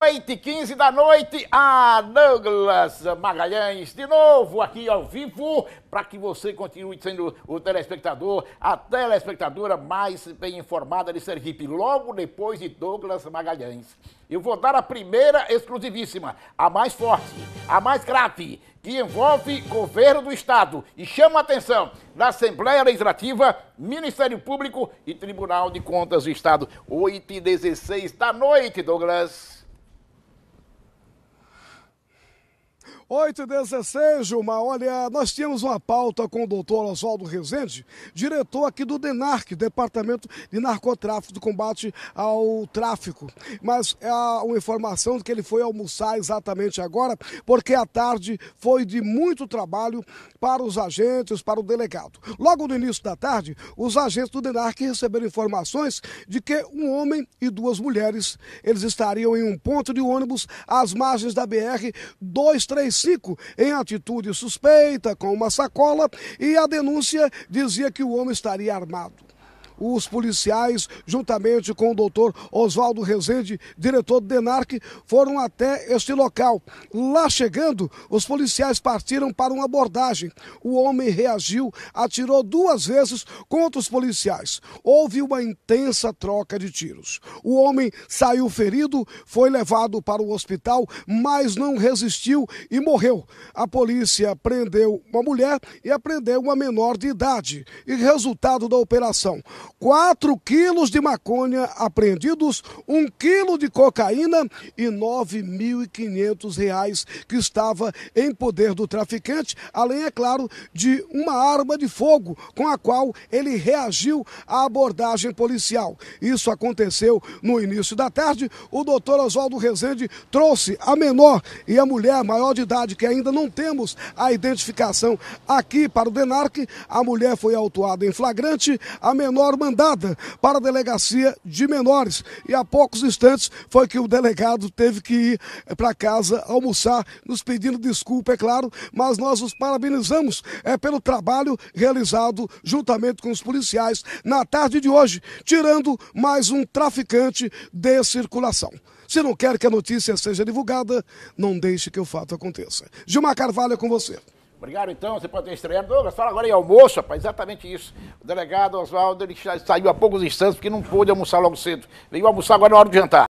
noite, 15 da noite, a Douglas Magalhães, de novo aqui ao vivo, para que você continue sendo o telespectador, a telespectadora mais bem informada de Sergipe, logo depois de Douglas Magalhães. Eu vou dar a primeira exclusivíssima, a mais forte, a mais grave, que envolve governo do Estado e chama a atenção da Assembleia Legislativa, Ministério Público e Tribunal de Contas do Estado. 8 e 16 da noite, Douglas. 8h16, Gilmar. Olha, nós tínhamos uma pauta com o doutor Oswaldo Rezende, diretor aqui do DENARC, Departamento de Narcotráfico, e Combate ao Tráfico. Mas é uma informação que ele foi almoçar exatamente agora, porque a tarde foi de muito trabalho para os agentes, para o delegado. Logo no início da tarde, os agentes do DENARC receberam informações de que um homem e duas mulheres, eles estariam em um ponto de ônibus às margens da BR 235 em atitude suspeita, com uma sacola, e a denúncia dizia que o homem estaria armado os policiais, juntamente com o doutor Oswaldo Rezende, diretor do DENARC, foram até este local. Lá chegando, os policiais partiram para uma abordagem. O homem reagiu, atirou duas vezes contra os policiais. Houve uma intensa troca de tiros. O homem saiu ferido, foi levado para o hospital, mas não resistiu e morreu. A polícia prendeu uma mulher e apreendeu uma menor de idade. E resultado da operação, 4 quilos de maconha apreendidos, 1 quilo de cocaína e R$ 9.500 que estava em poder do traficante, além, é claro, de uma arma de fogo com a qual ele reagiu à abordagem policial. Isso aconteceu no início da tarde. O doutor Oswaldo Rezende trouxe a menor e a mulher maior de idade, que ainda não temos a identificação aqui para o DENARC. A mulher foi autuada em flagrante, a menor mandada para a delegacia de menores. E há poucos instantes foi que o delegado teve que ir eh, para casa almoçar, nos pedindo desculpa, é claro, mas nós os parabenizamos é, pelo trabalho realizado juntamente com os policiais na tarde de hoje, tirando mais um traficante de circulação. Se não quer que a notícia seja divulgada, não deixe que o fato aconteça. Gilmar Carvalho é com você. Obrigado, então. Você pode ter estreado. Douglas, fala agora em almoço, rapaz. Exatamente isso. O delegado Oswaldo ele saiu há poucos instantes porque não pôde almoçar logo cedo. Veio almoçar agora na hora do jantar.